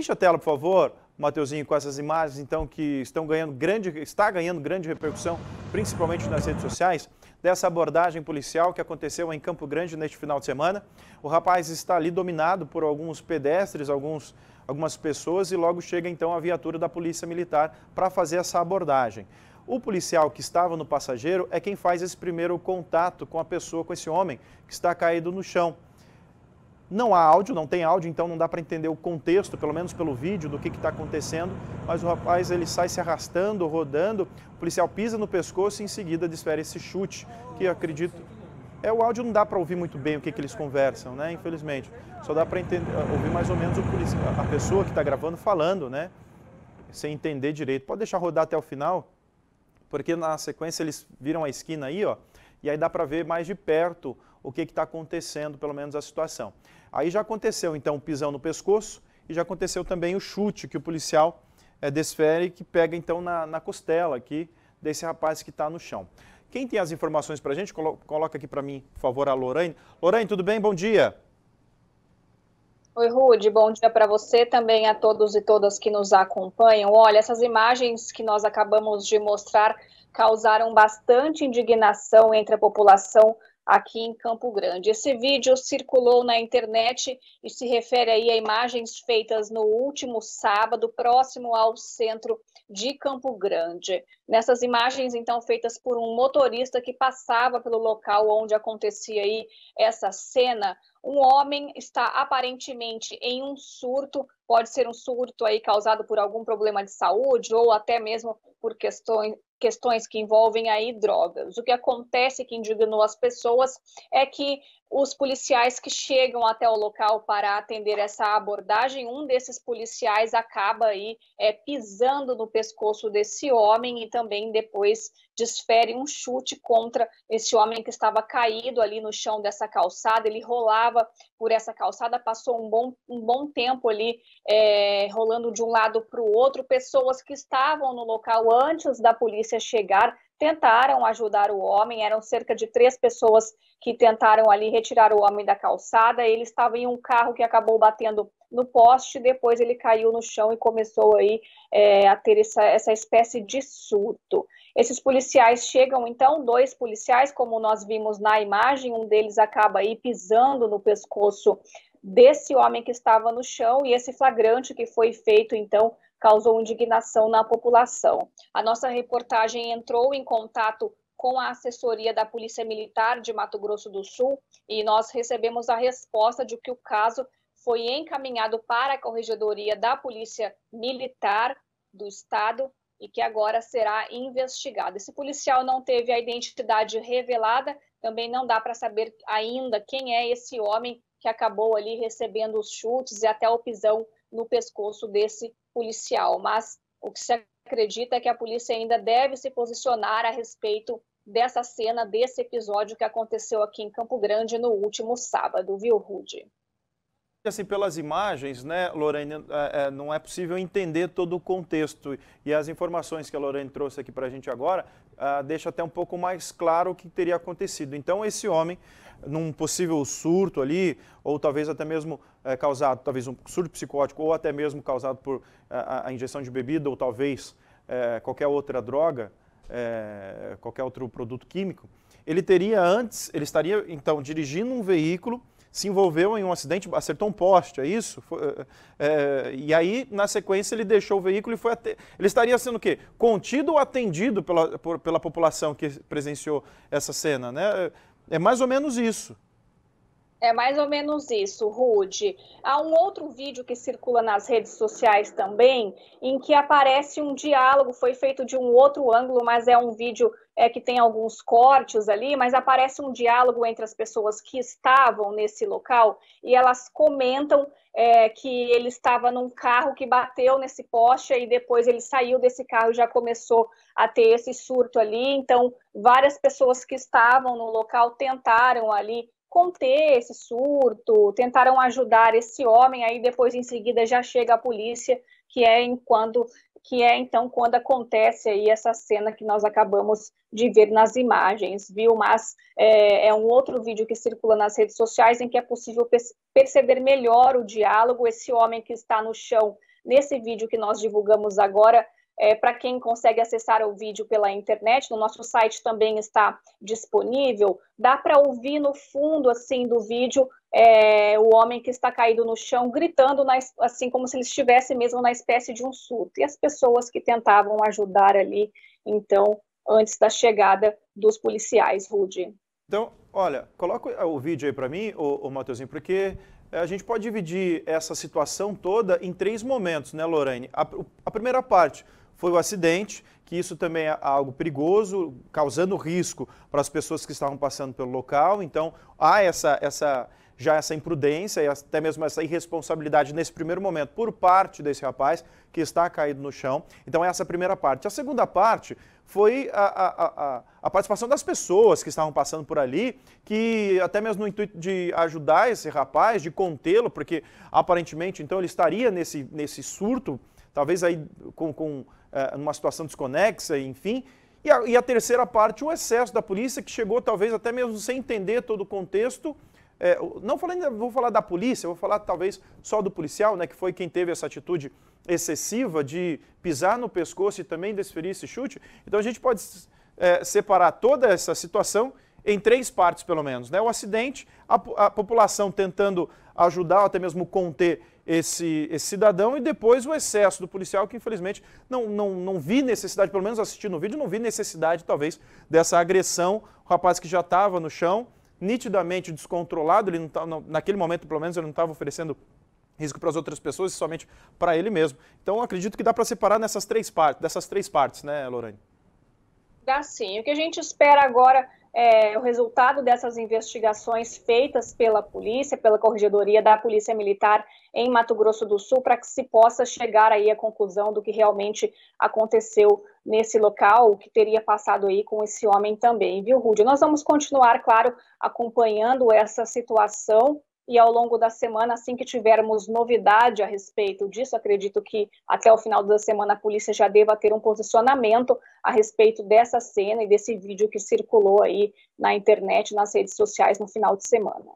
Enche a tela, por favor, Mateuzinho, com essas imagens então que estão ganhando grande, está ganhando grande repercussão, principalmente nas redes sociais, dessa abordagem policial que aconteceu em Campo Grande neste final de semana. O rapaz está ali dominado por alguns pedestres, alguns algumas pessoas e logo chega então a viatura da Polícia Militar para fazer essa abordagem. O policial que estava no passageiro é quem faz esse primeiro contato com a pessoa, com esse homem que está caído no chão. Não há áudio, não tem áudio, então não dá para entender o contexto, pelo menos pelo vídeo, do que está acontecendo. Mas o rapaz ele sai se arrastando, rodando. O policial pisa no pescoço e em seguida desfere esse chute, que acredito. É, o áudio não dá para ouvir muito bem o que, que eles conversam, né? Infelizmente. Só dá para ah, ouvir mais ou menos o a pessoa que está gravando falando, né? Sem entender direito. Pode deixar rodar até o final, porque na sequência eles viram a esquina aí, ó. E aí dá para ver mais de perto o que está acontecendo, pelo menos a situação. Aí já aconteceu, então, o pisão no pescoço e já aconteceu também o chute que o policial é, desfere, que pega, então, na, na costela aqui desse rapaz que está no chão. Quem tem as informações para a gente, colo coloca aqui para mim, por favor, a Lorraine. Lorraine, tudo bem? Bom dia. Oi, Rude, bom dia para você, também a todos e todas que nos acompanham. Olha, essas imagens que nós acabamos de mostrar causaram bastante indignação entre a população aqui em Campo Grande. Esse vídeo circulou na internet e se refere aí a imagens feitas no último sábado, próximo ao centro de Campo Grande. Nessas imagens, então, feitas por um motorista que passava pelo local onde acontecia aí essa cena, um homem está aparentemente em um surto, pode ser um surto aí causado por algum problema de saúde ou até mesmo por questões, questões que envolvem aí drogas. O que acontece que indignou as pessoas é que os policiais que chegam até o local para atender essa abordagem, um desses policiais acaba aí é, pisando no pescoço desse homem e também depois desfere um chute contra esse homem que estava caído ali no chão dessa calçada. Ele rolava por essa calçada, passou um bom, um bom tempo ali é, rolando de um lado para o outro. Pessoas que estavam no local antes da polícia chegar tentaram ajudar o homem, eram cerca de três pessoas que tentaram ali retirar o homem da calçada. Ele estava em um carro que acabou batendo no poste, depois ele caiu no chão e começou aí é, a ter essa, essa espécie de surto. Esses policiais chegam, então, dois policiais, como nós vimos na imagem, um deles acaba aí pisando no pescoço desse homem que estava no chão e esse flagrante que foi feito, então, causou indignação na população. A nossa reportagem entrou em contato com a assessoria da Polícia Militar de Mato Grosso do Sul e nós recebemos a resposta de que o caso foi encaminhado para a corregedoria da Polícia Militar do Estado e que agora será investigado. Esse policial não teve a identidade revelada, também não dá para saber ainda quem é esse homem que acabou ali recebendo os chutes e até o pisão no pescoço desse policial, mas o que se acredita é que a polícia ainda deve se posicionar a respeito dessa cena, desse episódio que aconteceu aqui em Campo Grande no último sábado, viu, Rude? assim, pelas imagens, né, Lorraine, é, é, não é possível entender todo o contexto. E as informações que a Lorraine trouxe aqui para a gente agora uh, deixa até um pouco mais claro o que teria acontecido. Então, esse homem, num possível surto ali, ou talvez até mesmo eh, causado, talvez um surto psicótico, ou até mesmo causado por eh, a injeção de bebida, ou talvez eh, qualquer outra droga, qualquer outro produto químico, ele teria antes, ele estaria, então, dirigindo um veículo se envolveu em um acidente, acertou um poste, é isso? Foi, é, é, e aí, na sequência, ele deixou o veículo e foi até. Ele estaria sendo o quê? Contido ou atendido pela, por, pela população que presenciou essa cena, né? É, é mais ou menos isso. É mais ou menos isso, Rude. Há um outro vídeo que circula nas redes sociais também, em que aparece um diálogo, foi feito de um outro ângulo, mas é um vídeo é que tem alguns cortes ali, mas aparece um diálogo entre as pessoas que estavam nesse local e elas comentam é, que ele estava num carro que bateu nesse poste e depois ele saiu desse carro e já começou a ter esse surto ali. Então, várias pessoas que estavam no local tentaram ali conter esse surto, tentaram ajudar esse homem, aí depois em seguida já chega a polícia, que é enquanto que é então quando acontece aí essa cena que nós acabamos de ver nas imagens, viu? Mas é, é um outro vídeo que circula nas redes sociais em que é possível perceber melhor o diálogo. Esse homem que está no chão, nesse vídeo que nós divulgamos agora, é, para quem consegue acessar o vídeo pela internet, no nosso site também está disponível. Dá para ouvir no fundo assim do vídeo é, o homem que está caído no chão, gritando, na, assim como se ele estivesse mesmo na espécie de um surto. E as pessoas que tentavam ajudar ali, então, antes da chegada dos policiais, Rude. Então, olha, coloca o vídeo aí para mim, o, o Matheusinho, porque é, a gente pode dividir essa situação toda em três momentos, né, Lorraine? A, a primeira parte foi o acidente, que isso também é algo perigoso, causando risco para as pessoas que estavam passando pelo local. Então, há essa, essa já essa imprudência e até mesmo essa irresponsabilidade nesse primeiro momento por parte desse rapaz que está caído no chão. Então, essa é a primeira parte. A segunda parte foi a, a, a, a, participação das pessoas que estavam passando por ali, que até mesmo no intuito de ajudar esse rapaz, de contê-lo, porque aparentemente então ele estaria nesse, nesse surto, talvez aí com, com é, eh, uma situação desconexa, enfim. E a, e a terceira parte, o excesso da polícia que chegou talvez até mesmo sem entender todo o contexto é, não falando, vou falar da polícia, vou falar talvez só do policial, né, que foi quem teve essa atitude excessiva de pisar no pescoço e também desferir esse chute. Então a gente pode é, separar toda essa situação em três partes, pelo menos. Né? O acidente, a, a população tentando ajudar, até mesmo conter esse, esse, cidadão, e depois o excesso do policial, que infelizmente não, não, não vi necessidade, pelo menos assistindo o vídeo, não vi necessidade, talvez, dessa agressão. O rapaz que já estava no chão, nitidamente descontrolado, ele não tá, não, naquele momento, pelo menos, ele não estava oferecendo risco para as outras pessoas somente para ele mesmo. Então, acredito que dá para separar nessas três partes, dessas três partes, né, Lorane? Dá sim. O que a gente espera agora é, o resultado dessas investigações feitas pela polícia, pela corregedoria da Polícia Militar em Mato Grosso do Sul, para que se possa chegar aí à conclusão do que realmente aconteceu nesse local, o que teria passado aí com esse homem também, viu, Rúdio? Nós vamos continuar, claro, acompanhando essa situação e ao longo da semana, assim que tivermos novidade a respeito disso, acredito que até o final da semana a polícia já deva ter um posicionamento a respeito dessa cena e desse vídeo que circulou aí na internet, nas redes sociais no final de semana.